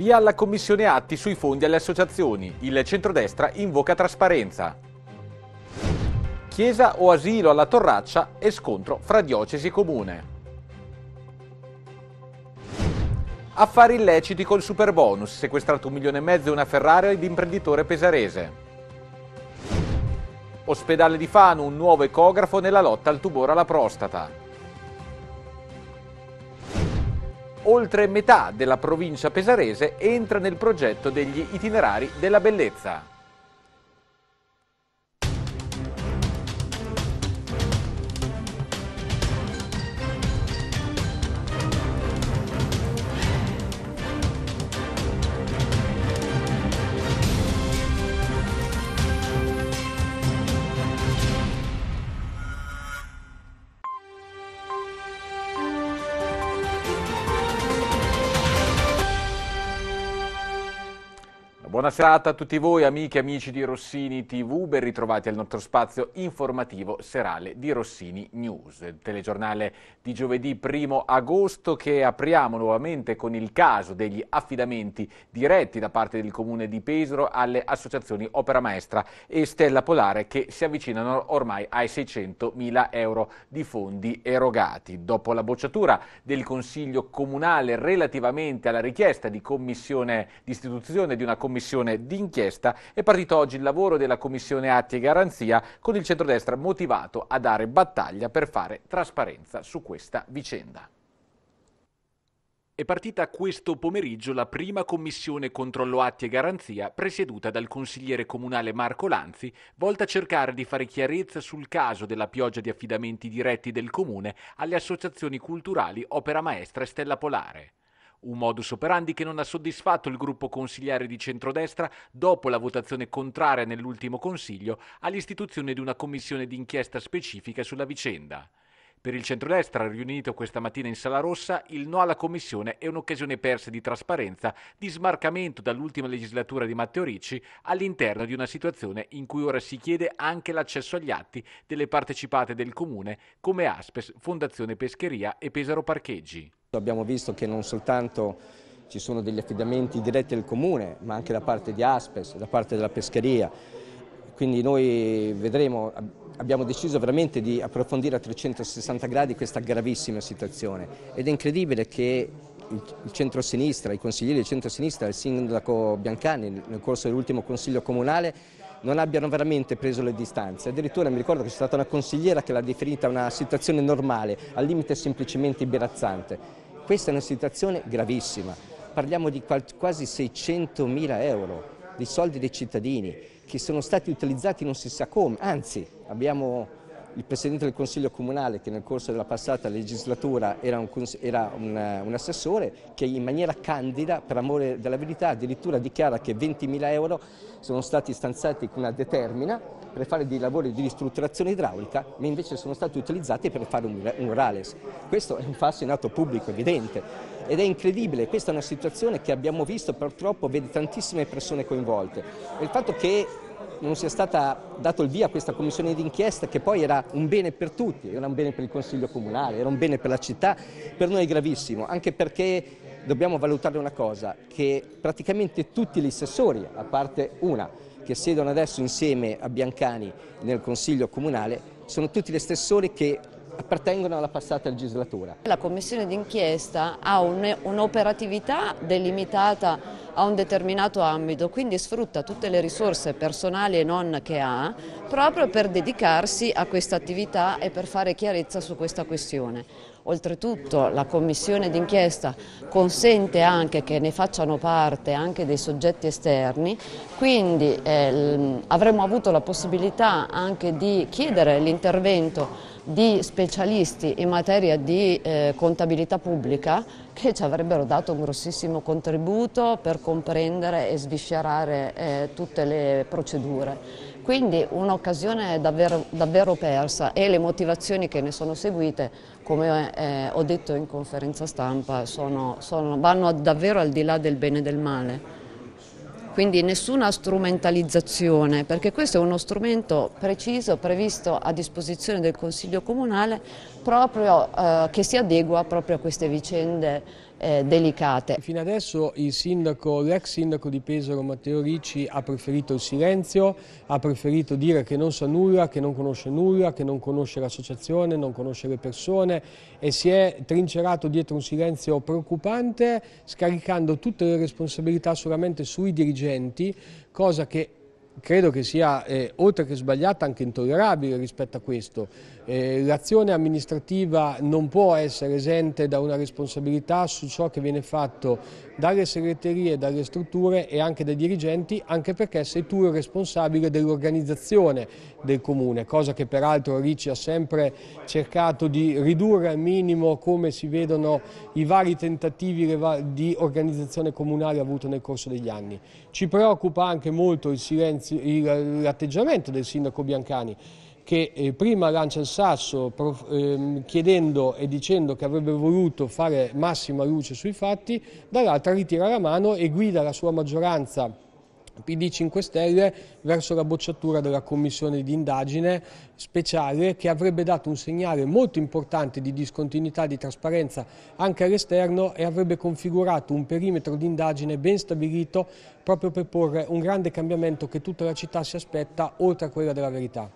Via alla Commissione Atti sui fondi alle associazioni. Il centrodestra invoca trasparenza. Chiesa o asilo alla Torraccia e scontro fra diocesi e comune. Affari illeciti col superbonus, sequestrato un milione e mezzo e una Ferrari ad imprenditore pesarese. Ospedale di Fano, un nuovo ecografo nella lotta al tumore alla prostata. Oltre metà della provincia pesarese entra nel progetto degli itinerari della bellezza. Buona serata a tutti voi amiche e amici di Rossini TV, ben ritrovati al nostro spazio informativo serale di Rossini News, il telegiornale di giovedì 1 agosto che apriamo nuovamente con il caso degli affidamenti diretti da parte del comune di Pesaro alle associazioni Opera Maestra e Stella Polare che si avvicinano ormai ai 600 mila euro di fondi erogati. Dopo la bocciatura del Consiglio Comunale relativamente alla richiesta di, di istituzione di una commissione commissione d'inchiesta, è partito oggi il lavoro della commissione Atti e Garanzia con il centrodestra motivato a dare battaglia per fare trasparenza su questa vicenda. È partita questo pomeriggio la prima commissione controllo atti e garanzia presieduta dal consigliere comunale Marco Lanzi, volta a cercare di fare chiarezza sul caso della pioggia di affidamenti diretti del comune alle associazioni culturali Opera Maestra e Stella Polare. Un modus operandi che non ha soddisfatto il gruppo consigliare di centrodestra dopo la votazione contraria nell'ultimo Consiglio all'istituzione di una commissione d'inchiesta specifica sulla vicenda. Per il centrodestra, riunito questa mattina in Sala Rossa, il no alla Commissione è un'occasione persa di trasparenza, di smarcamento dall'ultima legislatura di Matteo Ricci all'interno di una situazione in cui ora si chiede anche l'accesso agli atti delle partecipate del Comune come Aspes, Fondazione Pescheria e Pesaro Parcheggi. Abbiamo visto che non soltanto ci sono degli affidamenti diretti al comune, ma anche da parte di Aspes, da parte della pescheria. Quindi noi vedremo, abbiamo deciso veramente di approfondire a 360 gradi questa gravissima situazione ed è incredibile che il centro-sinistra, i consiglieri del centro-sinistra, il sindaco Biancani nel corso dell'ultimo consiglio comunale non abbiano veramente preso le distanze. Addirittura mi ricordo che c'è stata una consigliera che l'ha definita una situazione normale, al limite semplicemente imbarazzante. Questa è una situazione gravissima. Parliamo di quasi 600 mila euro di soldi dei cittadini che sono stati utilizzati non si sa come, anzi abbiamo il Presidente del Consiglio Comunale che nel corso della passata legislatura era un, era un, un assessore che in maniera candida, per amore della verità, addirittura dichiara che 20.000 euro sono stati stanziati con una determina per fare dei lavori di ristrutturazione idraulica, ma invece sono stati utilizzati per fare un, un Urales. Questo è un falso in atto pubblico evidente ed è incredibile, questa è una situazione che abbiamo visto purtroppo, vede tantissime persone coinvolte. Il fatto che non sia stata dato il via a questa commissione d'inchiesta che poi era un bene per tutti, era un bene per il Consiglio Comunale, era un bene per la città, per noi è gravissimo, anche perché dobbiamo valutare una cosa, che praticamente tutti gli assessori, a parte una, che siedono adesso insieme a Biancani nel Consiglio Comunale, sono tutti gli assessori che appartengono alla passata legislatura. La commissione d'inchiesta ha un'operatività delimitata a un determinato ambito, quindi sfrutta tutte le risorse personali e non che ha proprio per dedicarsi a questa attività e per fare chiarezza su questa questione. Oltretutto la commissione d'inchiesta consente anche che ne facciano parte anche dei soggetti esterni, quindi eh, avremo avuto la possibilità anche di chiedere l'intervento di specialisti in materia di eh, contabilità pubblica che ci avrebbero dato un grossissimo contributo per comprendere e sviscerare eh, tutte le procedure. Quindi un'occasione davvero, davvero, persa e le motivazioni che ne sono seguite, come eh, ho detto in conferenza stampa, sono, sono, vanno davvero al di là del bene e del male quindi nessuna strumentalizzazione, perché questo è uno strumento preciso previsto a disposizione del Consiglio Comunale proprio, eh, che si adegua proprio a queste vicende eh, delicate. Fino adesso l'ex sindaco di Pesaro Matteo Ricci ha preferito il silenzio, ha preferito dire che non sa nulla, che non conosce nulla, che non conosce l'associazione, non conosce le persone e si è trincerato dietro un silenzio preoccupante scaricando tutte le responsabilità solamente sui dirigenti, cosa che credo che sia eh, oltre che sbagliata anche intollerabile rispetto a questo. Eh, L'azione amministrativa non può essere esente da una responsabilità su ciò che viene fatto dalle segreterie, dalle strutture e anche dai dirigenti, anche perché sei tu il responsabile dell'organizzazione del comune, cosa che peraltro Ricci ha sempre cercato di ridurre al minimo come si vedono i vari tentativi di organizzazione comunale avuto nel corso degli anni. Ci preoccupa anche molto l'atteggiamento del sindaco Biancani, che eh, prima lancia il sasso ehm, chiedendo e dicendo che avrebbe voluto fare massima luce sui fatti, dall'altra ritira la mano e guida la sua maggioranza PD 5 Stelle verso la bocciatura della commissione di indagine speciale che avrebbe dato un segnale molto importante di discontinuità di trasparenza anche all'esterno e avrebbe configurato un perimetro di indagine ben stabilito proprio per porre un grande cambiamento che tutta la città si aspetta oltre a quella della verità.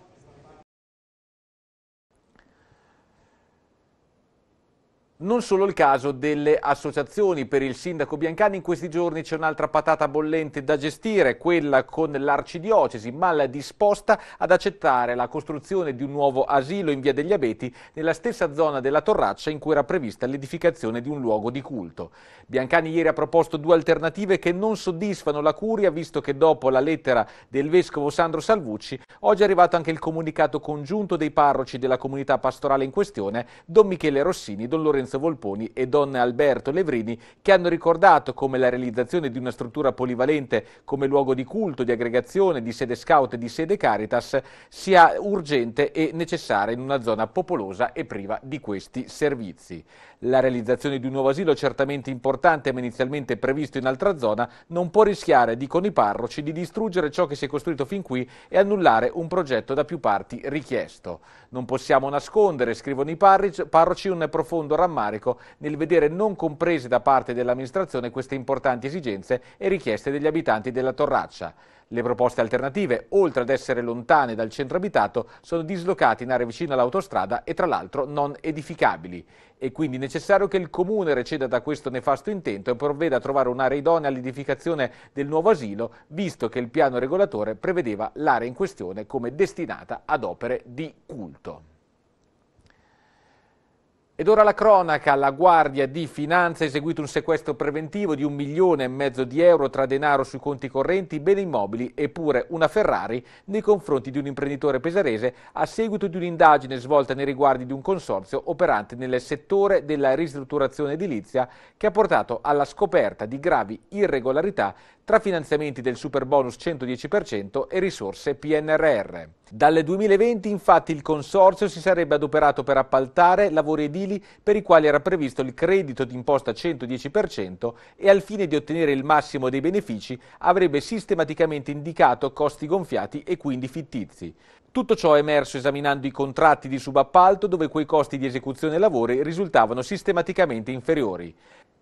Non solo il caso delle associazioni, per il sindaco Biancani in questi giorni c'è un'altra patata bollente da gestire, quella con l'arcidiocesi, mal disposta ad accettare la costruzione di un nuovo asilo in via degli Abeti nella stessa zona della Torraccia in cui era prevista l'edificazione di un luogo di culto. Biancani ieri ha proposto due alternative che non soddisfano la curia, visto che dopo la lettera del vescovo Sandro Salvucci, oggi è arrivato anche il comunicato congiunto dei parroci della comunità pastorale in questione, Don Michele Rossini, Don Lorenzo Vincenzo Volponi e Don Alberto Levrini che hanno ricordato come la realizzazione di una struttura polivalente come luogo di culto, di aggregazione, di sede scout e di sede Caritas sia urgente e necessaria in una zona popolosa e priva di questi servizi. La realizzazione di un nuovo asilo, certamente importante ma inizialmente previsto in altra zona, non può rischiare, dicono i parroci, di distruggere ciò che si è costruito fin qui e annullare un progetto da più parti richiesto. Non possiamo nascondere, scrivono i parroci, un profondo rammarico nel vedere non comprese da parte dell'amministrazione queste importanti esigenze e richieste degli abitanti della Torraccia. Le proposte alternative, oltre ad essere lontane dal centro abitato, sono dislocate in aree vicine all'autostrada e tra l'altro non edificabili. È quindi necessario che il Comune receda da questo nefasto intento e provveda a trovare un'area idonea all'edificazione del nuovo asilo, visto che il piano regolatore prevedeva l'area in questione come destinata ad opere di culto. Ed ora la cronaca, la Guardia di Finanza ha eseguito un sequestro preventivo di un milione e mezzo di euro tra denaro sui conti correnti, beni immobili e pure una Ferrari nei confronti di un imprenditore pesarese a seguito di un'indagine svolta nei riguardi di un consorzio operante nel settore della ristrutturazione edilizia che ha portato alla scoperta di gravi irregolarità tra finanziamenti del super bonus 110% e risorse PNRR. Dalle 2020 infatti il consorzio si sarebbe adoperato per appaltare lavori edili per i quali era previsto il credito d'imposta 110% e al fine di ottenere il massimo dei benefici avrebbe sistematicamente indicato costi gonfiati e quindi fittizi. Tutto ciò è emerso esaminando i contratti di subappalto dove quei costi di esecuzione lavori risultavano sistematicamente inferiori.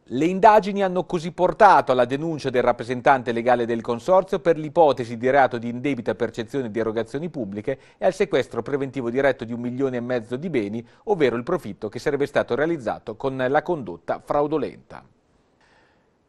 Le indagini hanno così portato alla denuncia del rappresentante legale del Consorzio per l'ipotesi di reato di indebita percezione di erogazioni pubbliche e al sequestro preventivo diretto di un milione e mezzo di beni, ovvero il profitto che sarebbe stato realizzato con la condotta fraudolenta.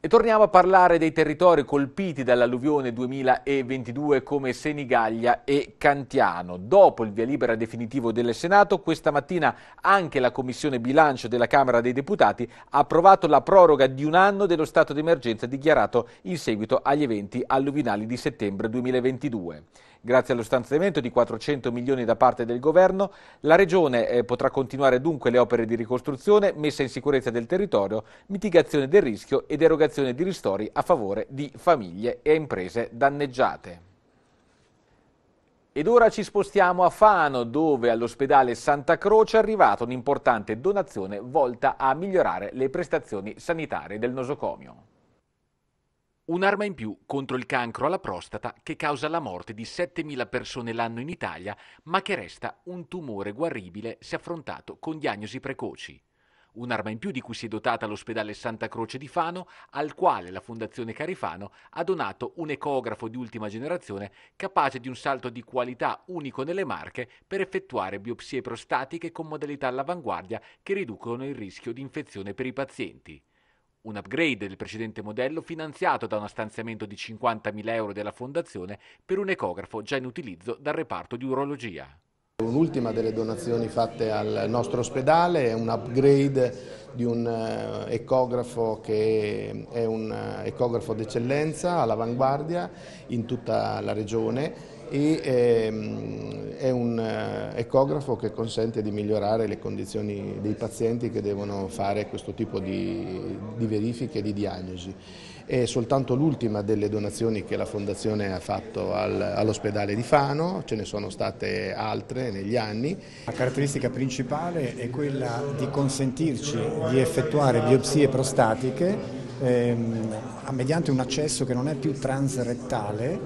E torniamo a parlare dei territori colpiti dall'alluvione 2022 come Senigallia e Cantiano. Dopo il via libera definitivo del Senato, questa mattina anche la Commissione Bilancio della Camera dei Deputati ha approvato la proroga di un anno dello stato d'emergenza dichiarato in seguito agli eventi alluvionali di settembre 2022. Grazie allo stanziamento di 400 milioni da parte del governo, la Regione eh, potrà continuare dunque le opere di ricostruzione, messa in sicurezza del territorio, mitigazione del rischio ed erogazione di ristori a favore di famiglie e imprese danneggiate. Ed ora ci spostiamo a Fano, dove all'ospedale Santa Croce è arrivata un'importante donazione volta a migliorare le prestazioni sanitarie del nosocomio. Un'arma in più contro il cancro alla prostata che causa la morte di 7.000 persone l'anno in Italia, ma che resta un tumore guaribile se affrontato con diagnosi precoci. Un'arma in più di cui si è dotata l'ospedale Santa Croce di Fano, al quale la Fondazione Carifano ha donato un ecografo di ultima generazione capace di un salto di qualità unico nelle marche per effettuare biopsie prostatiche con modalità all'avanguardia che riducono il rischio di infezione per i pazienti un upgrade del precedente modello finanziato da uno stanziamento di 50.000 euro della Fondazione per un ecografo già in utilizzo dal reparto di urologia. Un'ultima delle donazioni fatte al nostro ospedale è un upgrade di un eh, ecografo che è un eh, ecografo d'eccellenza all'avanguardia in tutta la regione e ehm, è un eh, ecografo che consente di migliorare le condizioni dei pazienti che devono fare questo tipo di, di verifiche e di diagnosi. È soltanto l'ultima delle donazioni che la Fondazione ha fatto al, all'ospedale di Fano, ce ne sono state altre negli anni. La caratteristica principale è quella di consentirci di effettuare biopsie prostatiche ehm, mediante un accesso che non è più transrettale,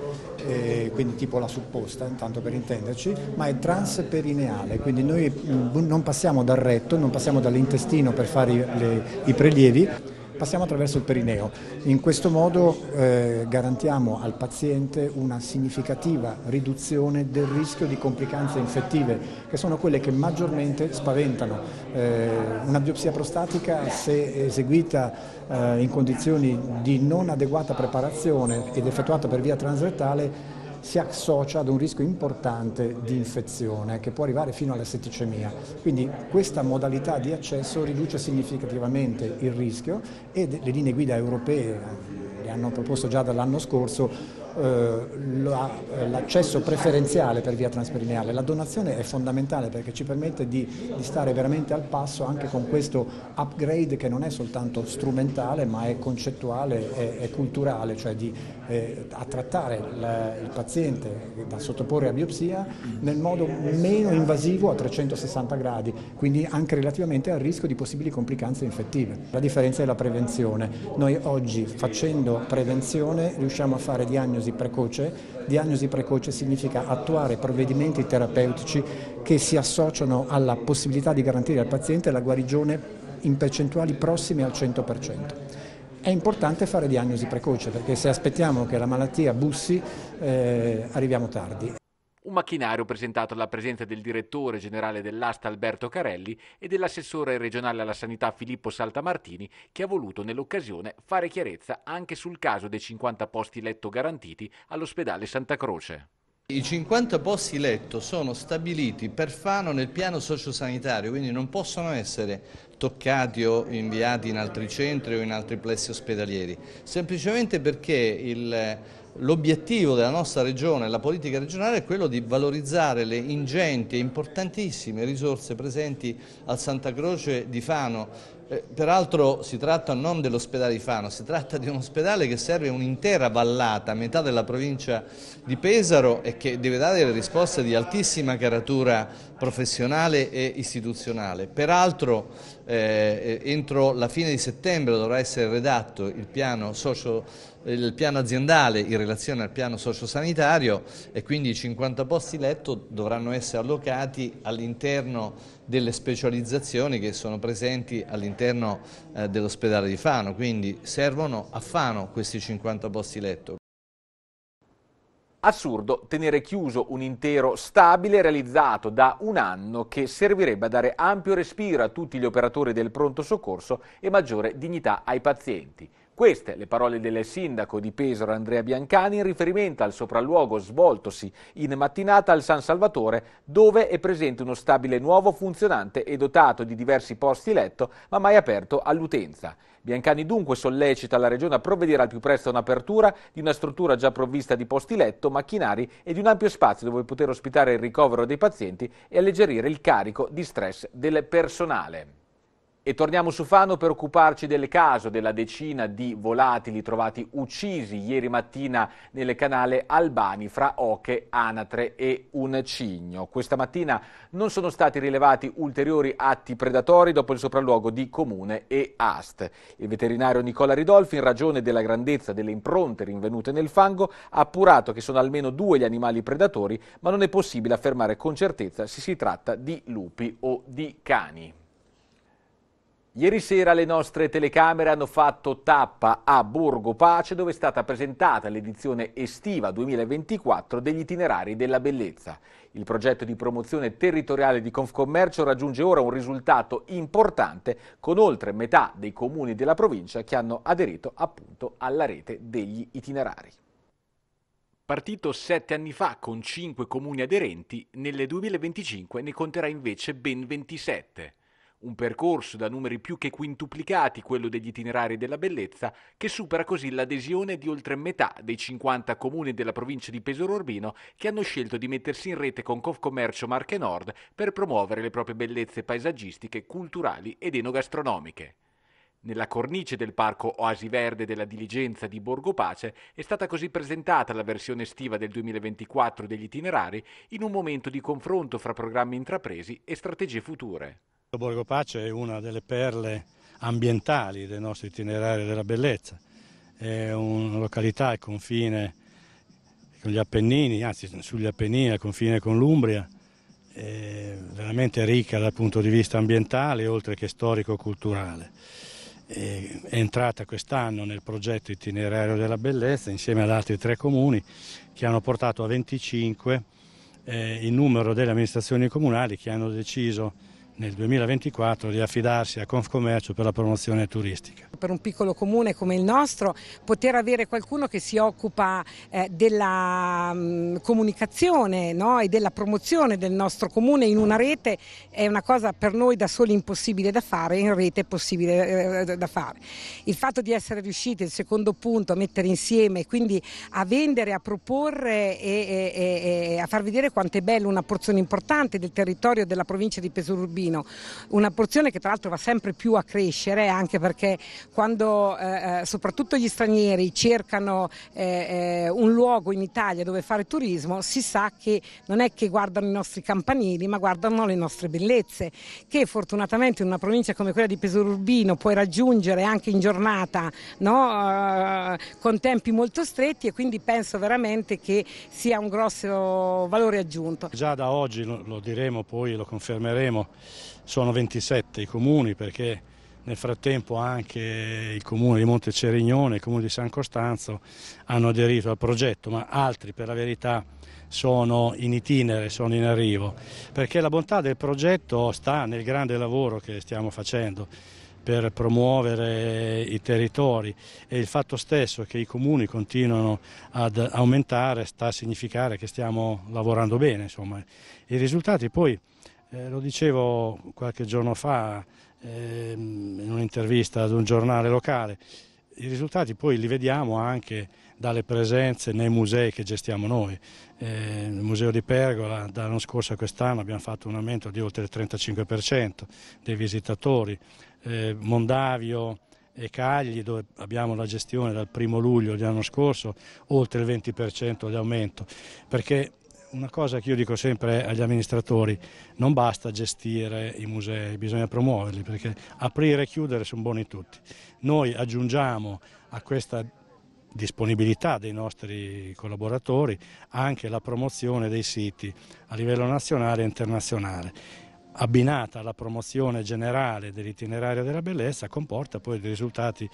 eh, quindi tipo la supposta, intanto per intenderci, ma è transperineale, quindi noi mm, non passiamo dal retto, non passiamo dall'intestino per fare i, le, i prelievi, passiamo attraverso il perineo. In questo modo eh, garantiamo al paziente una significativa riduzione del rischio di complicanze infettive, che sono quelle che maggiormente spaventano. Eh, una biopsia prostatica, se eseguita eh, in condizioni di non adeguata preparazione ed effettuata per via transretale, si associa ad un rischio importante di infezione che può arrivare fino alla setticemia. Quindi questa modalità di accesso riduce significativamente il rischio e le linee guida europee eh, le hanno proposto già dall'anno scorso eh, eh, l'accesso preferenziale per via transperineale. La donazione è fondamentale perché ci permette di, di stare veramente al passo anche con questo upgrade che non è soltanto strumentale ma è concettuale e culturale, cioè di eh, a trattare la, il paziente da sottoporre a biopsia nel modo meno invasivo a 360 gradi, quindi anche relativamente al rischio di possibili complicanze infettive. La differenza è la prevenzione. Noi oggi facendo prevenzione riusciamo a fare diagnosi precoce. Diagnosi precoce significa attuare provvedimenti terapeutici che si associano alla possibilità di garantire al paziente la guarigione in percentuali prossime al 100% è importante fare diagnosi precoce perché se aspettiamo che la malattia bussi eh, arriviamo tardi. Un macchinario presentato alla presenza del direttore generale dell'asta Alberto Carelli e dell'assessore regionale alla sanità Filippo Saltamartini che ha voluto nell'occasione fare chiarezza anche sul caso dei 50 posti letto garantiti all'ospedale Santa Croce. I 50 posti letto sono stabiliti per Fano nel piano sociosanitario, quindi non possono essere toccati o inviati in altri centri o in altri plessi ospedalieri, semplicemente perché l'obiettivo della nostra regione, la politica regionale, è quello di valorizzare le ingenti e importantissime risorse presenti al Santa Croce di Fano eh, peraltro si tratta non dell'ospedale di Fano, si tratta di un ospedale che serve un'intera vallata, metà della provincia di Pesaro e che deve dare risposte di altissima caratura professionale e istituzionale. Peraltro eh, entro la fine di settembre dovrà essere redatto il piano, socio, il piano aziendale in relazione al piano sociosanitario e quindi i 50 posti letto dovranno essere allocati all'interno delle specializzazioni che sono presenti all'interno eh, dell'ospedale di Fano, quindi servono a Fano questi 50 posti letto. Assurdo tenere chiuso un intero stabile realizzato da un anno che servirebbe a dare ampio respiro a tutti gli operatori del pronto soccorso e maggiore dignità ai pazienti. Queste le parole del sindaco di Pesaro Andrea Biancani in riferimento al sopralluogo svoltosi in mattinata al San Salvatore dove è presente uno stabile nuovo funzionante e dotato di diversi posti letto ma mai aperto all'utenza. Biancani dunque sollecita la Regione a provvedere al più presto a un'apertura di una struttura già provvista di posti letto, macchinari e di un ampio spazio dove poter ospitare il ricovero dei pazienti e alleggerire il carico di stress del personale. E torniamo su Fano per occuparci del caso della decina di volatili trovati uccisi ieri mattina nel canale Albani fra oche, anatre e un cigno. Questa mattina non sono stati rilevati ulteriori atti predatori dopo il sopralluogo di Comune e AST. Il veterinario Nicola Ridolfi, in ragione della grandezza delle impronte rinvenute nel fango, ha appurato che sono almeno due gli animali predatori, ma non è possibile affermare con certezza se si tratta di lupi o di cani. Ieri sera le nostre telecamere hanno fatto tappa a Borgo Pace dove è stata presentata l'edizione estiva 2024 degli itinerari della bellezza. Il progetto di promozione territoriale di Confcommercio raggiunge ora un risultato importante con oltre metà dei comuni della provincia che hanno aderito appunto alla rete degli itinerari. Partito sette anni fa con cinque comuni aderenti, nel 2025 ne conterà invece ben 27 un percorso da numeri più che quintuplicati quello degli itinerari della bellezza, che supera così l'adesione di oltre metà dei 50 comuni della provincia di Pesaro Urbino che hanno scelto di mettersi in rete con Confcommercio Marche Nord per promuovere le proprie bellezze paesaggistiche, culturali ed enogastronomiche. Nella cornice del parco Oasi Verde della Diligenza di Borgo Pace è stata così presentata la versione estiva del 2024 degli itinerari in un momento di confronto fra programmi intrapresi e strategie future. Borgo Pace è una delle perle ambientali del nostro itinerario della bellezza, è una località al confine con gli Appennini, anzi sugli Appennini, al confine con l'Umbria, è veramente ricca dal punto di vista ambientale oltre che storico-culturale. È entrata quest'anno nel progetto itinerario della bellezza insieme ad altri tre comuni che hanno portato a 25 eh, il numero delle amministrazioni comunali che hanno deciso nel 2024 di affidarsi a Confcommercio per la promozione turistica. Per un piccolo comune come il nostro poter avere qualcuno che si occupa eh, della mh, mm, comunicazione no? e della promozione del nostro comune in una rete è una cosa per noi da soli impossibile da fare, in rete è possibile eh, eh da fare. Il fatto di essere riusciti, il secondo punto, a mettere insieme, quindi a vendere, a proporre e, e, e a far vedere quanto è bello una porzione importante del territorio della provincia di Pesururbino Ticino, una porzione che tra l'altro va sempre più a crescere anche perché quando eh, eh soprattutto gli stranieri cercano eh, eh, un luogo in Italia dove fare turismo si sa che non è che guardano i nostri campanili ma guardano le nostre bellezze che fortunatamente in una provincia come quella di Pesaro Urbino puoi raggiungere anche in giornata no? eh, con tempi molto stretti e quindi penso veramente che sia un grosso valore aggiunto. Già da oggi lo diremo poi, lo confermeremo sono 27 i comuni perché nel frattempo anche il comune di Monte Cerignone e il comune di San Costanzo hanno aderito al progetto, ma altri per la verità sono in itinere, sono in arrivo, perché la bontà del progetto sta nel grande lavoro che stiamo facendo per promuovere i territori e il fatto stesso che i comuni continuano ad aumentare sta a significare che stiamo lavorando bene. Insomma. I risultati poi eh, lo dicevo qualche giorno fa eh, in un'intervista ad un giornale locale, i risultati poi li vediamo anche dalle presenze nei musei che gestiamo noi. Eh, il Museo di Pergola dall'anno scorso a quest'anno abbiamo fatto un aumento di oltre il 35% dei visitatori, eh, Mondavio e Cagli dove abbiamo la gestione dal primo luglio dell'anno scorso oltre il 20% di aumento perché una cosa che io dico sempre agli amministratori, non basta gestire i musei, bisogna promuoverli perché aprire e chiudere sono buoni tutti. Noi aggiungiamo a questa disponibilità dei nostri collaboratori anche la promozione dei siti a livello nazionale e internazionale abbinata alla promozione generale dell'itinerario della bellezza comporta poi dei risultati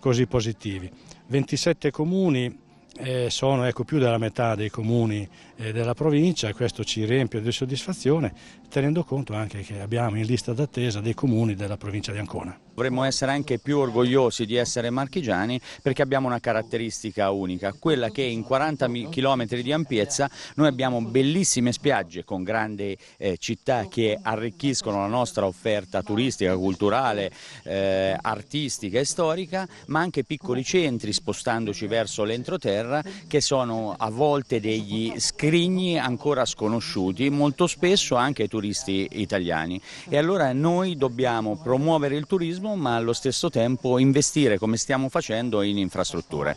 così positivi. 27 comuni eh, sono ecco, più della metà dei comuni eh, della provincia, e questo ci riempie di soddisfazione tenendo conto anche che abbiamo in lista d'attesa dei comuni della provincia di Ancona. Dovremmo essere anche più orgogliosi di essere marchigiani perché abbiamo una caratteristica unica, quella che in 40 km di ampiezza noi abbiamo bellissime spiagge con grandi eh, città che arricchiscono la nostra offerta turistica, culturale, eh, artistica e storica, ma anche piccoli centri spostandoci verso l'entroterra che sono a volte degli scrigni ancora sconosciuti, molto spesso anche turistici turisti esatto. italiani e allora noi dobbiamo promuovere il turismo ma allo stesso tempo investire come stiamo facendo in infrastrutture.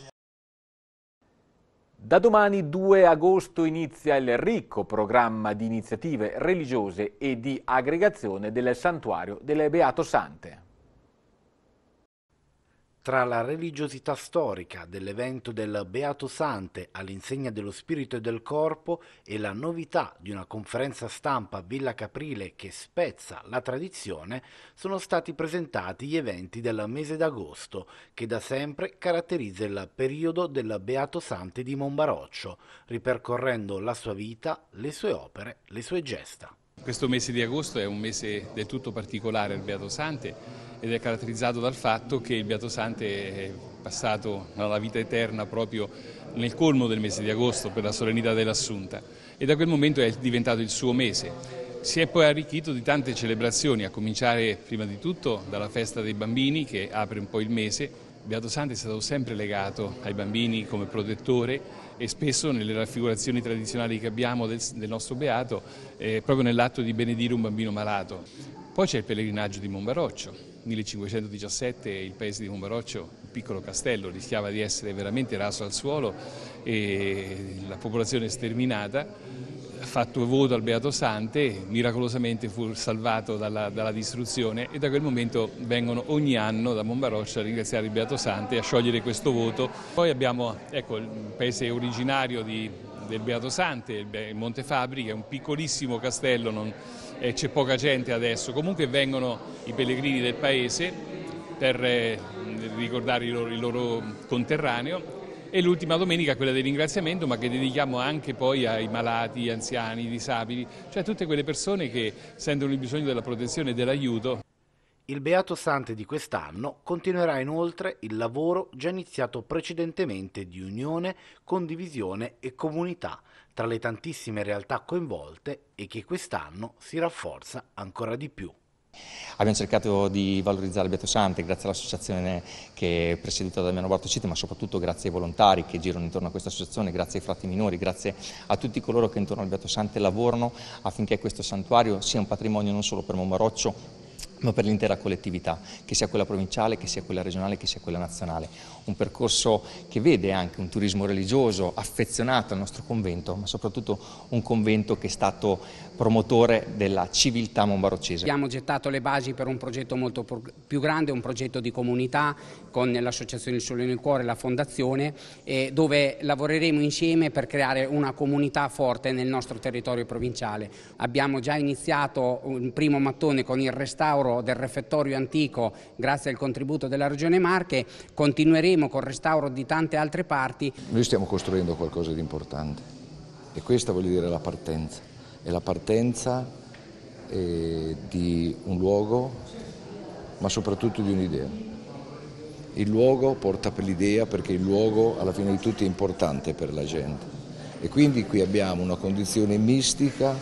Da domani 2 agosto inizia il ricco programma di iniziative religiose e di aggregazione del santuario delle Beato Sante. Tra la religiosità storica dell'evento del Beato Sante all'insegna dello spirito e del corpo e la novità di una conferenza stampa a Villa Caprile che spezza la tradizione, sono stati presentati gli eventi del mese d'agosto che da sempre caratterizza il periodo del Beato Sante di Monbaroccio, ripercorrendo la sua vita, le sue opere, le sue gesta. Questo mese di agosto è un mese del tutto particolare al Beato Sante ed è caratterizzato dal fatto che il Beato Sante è passato alla vita eterna proprio nel colmo del mese di agosto per la solennità dell'Assunta e da quel momento è diventato il suo mese. Si è poi arricchito di tante celebrazioni, a cominciare prima di tutto dalla festa dei bambini che apre un po' il mese. Beato Sante è stato sempre legato ai bambini come protettore e spesso nelle raffigurazioni tradizionali che abbiamo del, del nostro Beato, eh, proprio nell'atto di benedire un bambino malato. Poi c'è il pellegrinaggio di Monbaroccio, 1517 il paese di Pomeroccio, un piccolo castello, rischiava di essere veramente raso al suolo e la popolazione sterminata, fatto voto al Beato Sante, miracolosamente fu salvato dalla, dalla distruzione e da quel momento vengono ogni anno da Bombaroccia a ringraziare il Beato Sante e a sciogliere questo voto. Poi abbiamo ecco, il paese originario di del Beato Sante, il Montefabri, che è un piccolissimo castello, eh, c'è poca gente adesso. Comunque vengono i pellegrini del paese per eh, ricordare il loro, il loro conterraneo e l'ultima domenica quella del ringraziamento ma che dedichiamo anche poi ai malati, anziani, disabili, cioè a tutte quelle persone che sentono il bisogno della protezione e dell'aiuto. Il Beato Sante di quest'anno continuerà inoltre il lavoro già iniziato precedentemente di unione, condivisione e comunità tra le tantissime realtà coinvolte e che quest'anno si rafforza ancora di più. Abbiamo cercato di valorizzare il Beato Sante grazie all'associazione che è presieduta da Damiano Bartociti, ma soprattutto grazie ai volontari che girano intorno a questa associazione, grazie ai frati minori, grazie a tutti coloro che intorno al Beato Sante lavorano affinché questo santuario sia un patrimonio non solo per Momaroccio, ma per l'intera collettività, che sia quella provinciale, che sia quella regionale, che sia quella nazionale. Un percorso che vede anche un turismo religioso affezionato al nostro convento, ma soprattutto un convento che è stato promotore della civiltà mombarocese. Abbiamo gettato le basi per un progetto molto più grande, un progetto di comunità con l'associazione Il Sole nel Cuore, la Fondazione, dove lavoreremo insieme per creare una comunità forte nel nostro territorio provinciale. Abbiamo già iniziato un primo mattone con il restauro restauro del refettorio antico grazie al contributo della Regione Marche, continueremo col restauro di tante altre parti. Noi stiamo costruendo qualcosa di importante e questa voglio dire è la partenza, è la partenza eh, di un luogo ma soprattutto di un'idea. Il luogo porta per l'idea perché il luogo alla fine di tutto è importante per la gente e quindi qui abbiamo una condizione mistica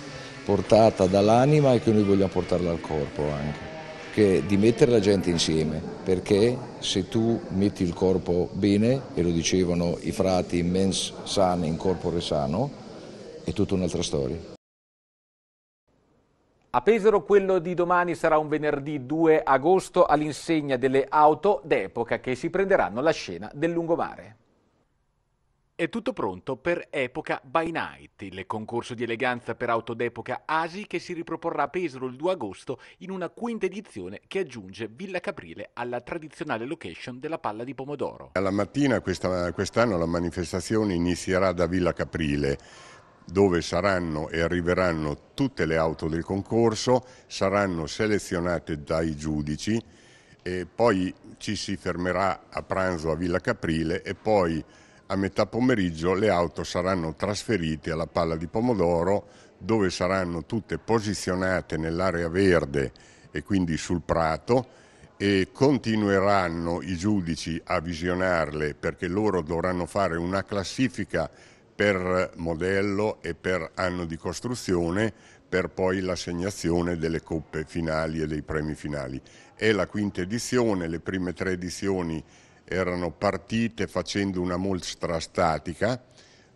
portata dall'anima e che noi vogliamo portarla al corpo anche che di mettere la gente insieme, perché se tu metti il corpo bene, e lo dicevano i frati mens sane in corpore sano, è tutta un'altra storia. A Pesaro quello di domani sarà un venerdì 2 agosto all'insegna delle auto d'epoca che si prenderanno la scena del lungomare. È tutto pronto per Epoca by Night, il concorso di eleganza per auto d'epoca Asi che si riproporrà a Pesaro il 2 agosto in una quinta edizione che aggiunge Villa Caprile alla tradizionale location della Palla di Pomodoro. Alla mattina quest'anno la manifestazione inizierà da Villa Caprile dove saranno e arriveranno tutte le auto del concorso, saranno selezionate dai giudici e poi ci si fermerà a pranzo a Villa Caprile e poi a metà pomeriggio le auto saranno trasferite alla palla di pomodoro dove saranno tutte posizionate nell'area verde e quindi sul prato e continueranno i giudici a visionarle perché loro dovranno fare una classifica per modello e per anno di costruzione per poi l'assegnazione delle coppe finali e dei premi finali. È la quinta edizione, le prime tre edizioni erano partite facendo una mostra statica,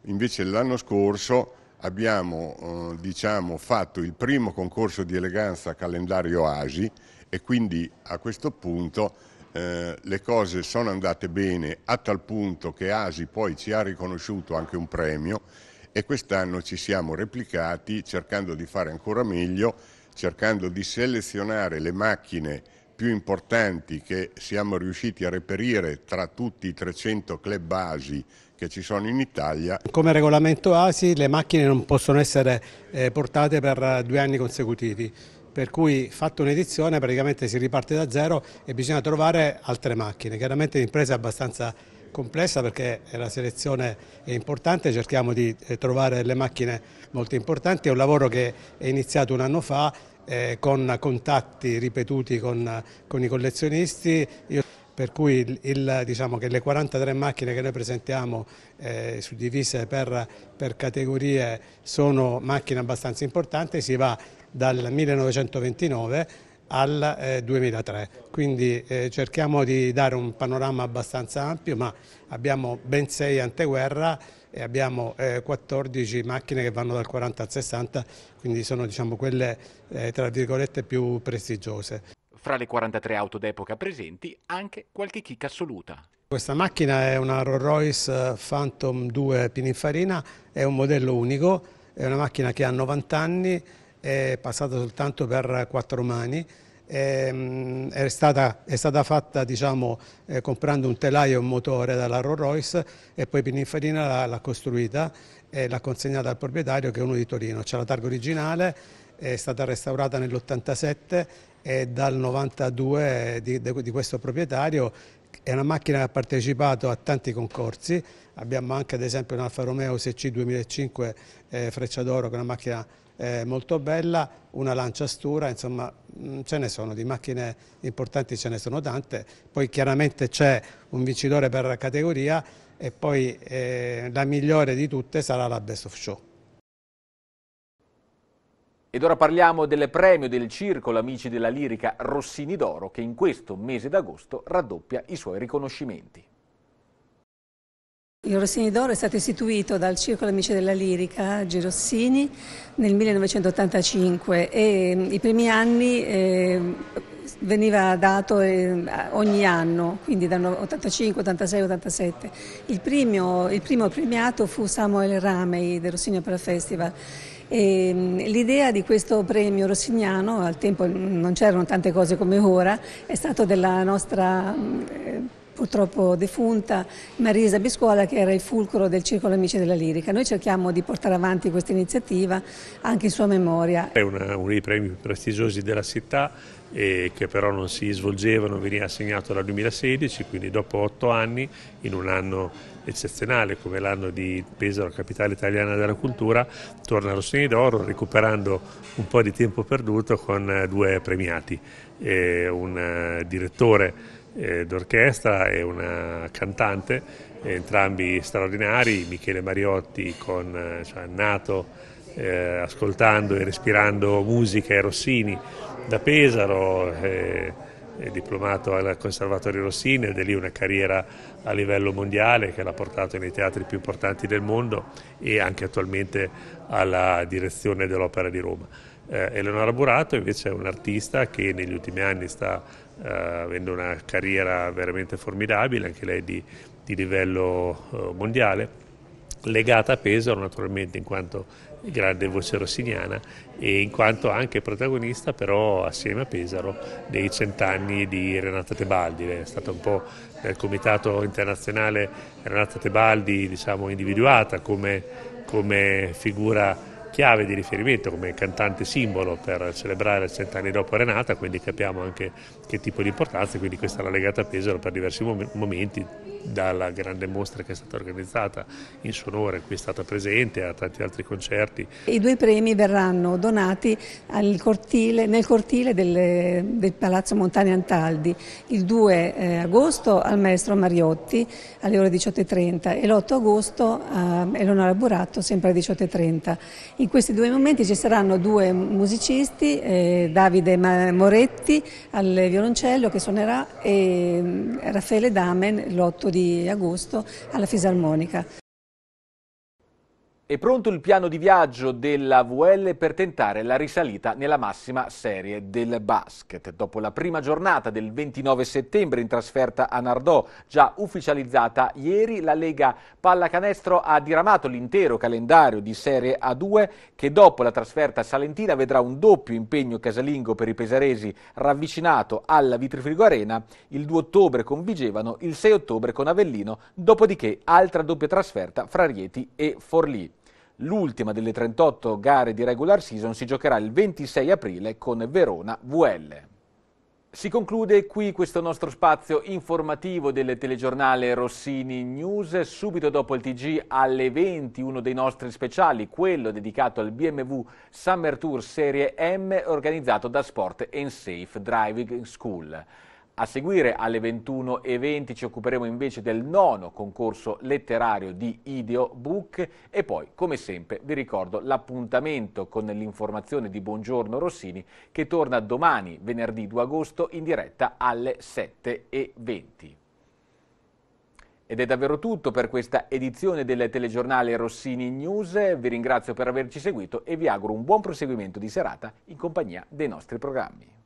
invece l'anno scorso abbiamo eh, diciamo, fatto il primo concorso di eleganza calendario ASI e quindi a questo punto eh, le cose sono andate bene a tal punto che ASI poi ci ha riconosciuto anche un premio e quest'anno ci siamo replicati cercando di fare ancora meglio, cercando di selezionare le macchine più importanti che siamo riusciti a reperire tra tutti i 300 club ASI che ci sono in Italia. Come regolamento ASI le macchine non possono essere eh, portate per eh, due anni consecutivi, per cui fatta un'edizione praticamente si riparte da zero e bisogna trovare altre macchine. Chiaramente l'impresa è abbastanza complessa perché la selezione è importante, cerchiamo di eh, trovare delle macchine molto importanti, è un lavoro che è iniziato un anno fa eh, con contatti ripetuti con, con i collezionisti. Io per cui il, il, diciamo le 43 macchine che noi presentiamo eh, suddivise per, per, categorie sono macchine abbastanza importanti, si va dal 1929 al eh, 2003, quindi eh, cerchiamo di dare un panorama abbastanza ampio, ma abbiamo ben sei anteguerra e abbiamo eh, 14 macchine che vanno dal 40 al 60, quindi sono diciamo, quelle eh, tra virgolette più prestigiose. Fra le 43 auto d'epoca presenti, anche qualche chicca assoluta. Questa macchina è una Rolls Royce eh, Phantom 2 Pininfarina, è un modello unico, è una macchina che ha 90 anni, è passata soltanto per quattro mani, Ehm, è, stata, è, stata, fatta diciamo, eh, comprando un telaio e un motore dalla Rolls Royce e poi Pininfarina l'ha costruita e l'ha consegnata al proprietario che è uno di Torino. C'è la targa originale, è stata restaurata nell'87 e dal 92 di, di questo proprietario è una macchina che ha partecipato a tanti concorsi, abbiamo anche ad esempio un Alfa Romeo SC 2005 eh, Frecciadoro che è una macchina eh, molto bella, una lancia stura, insomma mm, ce ne sono, di macchine importanti ce ne sono tante, poi chiaramente c'è un vincitore per categoria e poi eh, la migliore di tutte sarà la Best of Show. Ed ora parliamo del premio del Circolo Amici della Lirica Rossini d'Oro che in questo mese d'agosto raddoppia i suoi riconoscimenti. Il Rossini d'Oro è stato istituito dal Circolo Amici della Lirica Rossini nel 1985 e mm, i primi anni eh, veniva dato eh, ogni anno, quindi dal 85, 86, 87. Il, primio, il primo premiato fu Samuel Ramey del Rossini Opera Festival. Mm, l'idea di questo premio rossignano, al tempo non c'erano tante cose come ora, è stata della nostra mm, eh, purtroppo defunta, Marisa Biscuola che era il fulcro del Circolo Amici della Lirica. Noi cerchiamo di portare avanti questa iniziativa anche in sua memoria. È una, uno dei premi più prestigiosi della città eh, che però non si svolgevano, veniva assegnato dal 2016, quindi dopo otto anni, in un anno eccezionale come l'anno di Pesaro, capitale italiana della cultura, torna allo Rossini d'Oro recuperando un po' di tempo perduto con eh, due premiati, eh, un direttore eh, d'orchestra e una cantante, entrambi straordinari, Michele Mariotti con, eh, cioè, nato eh, ascoltando e respirando musica e Rossini da Pesaro, eh, è diplomato al Conservatorio Rossini ed è lì una carriera a livello mondiale che l'ha portato nei teatri più importanti del mondo e anche attualmente alla direzione dell'Opera di Roma. Eh, Eleonora Burato invece è un'artista che negli ultimi anni sta eh, avendo una carriera veramente formidabile, anche lei di, di livello eh, mondiale legata a Pesaro naturalmente in quanto grande voce rossiniana e in quanto anche protagonista però assieme a Pesaro dei cent'anni di Renata Tebaldi, è stata un po' nel comitato internazionale Renata Tebaldi diciamo individuata come, come figura chiave di riferimento come cantante simbolo per celebrare cent'anni dopo Renata, quindi capiamo anche che tipo di importanza, quindi questa l'ha legata a Pesaro per diversi momenti dalla grande mostra che è stata organizzata in suo qui è stata presente, a tanti altri concerti. I due premi verranno donati cortile, nel cortile del, del Palazzo Montani Antaldi il 2 eh, agosto al maestro Mariotti alle ore 18.30 e l'8 agosto a Eleonora Buratto sempre alle 18.30. In questi due momenti ci saranno due musicisti, eh, Davide Moretti al violoncello che suonerà e mm, Raffaele Damen l'8 di di agosto alla Fisarmonica. È pronto il piano di viaggio della VL per tentare la risalita nella massima serie del basket. Dopo la prima giornata del 29 settembre in trasferta a Nardò, già ufficializzata ieri, la Lega Pallacanestro ha diramato l'intero calendario di Serie A2 che dopo la trasferta salentina vedrà un doppio impegno casalingo per i pesaresi ravvicinato alla Vitrifrigo Arena, il 2 ottobre con Vigevano, il 6 ottobre con Avellino, dopodiché altra doppia trasferta fra Rieti e Forlì. L'ultima delle 38 gare di regular season si giocherà il 26 aprile con Verona VL. Si conclude qui questo nostro spazio informativo del telegiornale Rossini News. Subito dopo il TG alle 20 uno dei nostri speciali, quello dedicato al BMW Summer Tour Serie M organizzato da Sport Safe Driving School. A seguire alle 21.20 ci occuperemo invece del nono concorso letterario di Ideo Book e poi, come sempre, vi ricordo l'appuntamento con l'informazione di Buongiorno Rossini che torna domani, venerdì 2 agosto, in diretta alle 7.20. Ed è davvero tutto per questa edizione del telegiornale Rossini News. Vi ringrazio per averci seguito e vi auguro un buon proseguimento di serata in compagnia dei nostri programmi.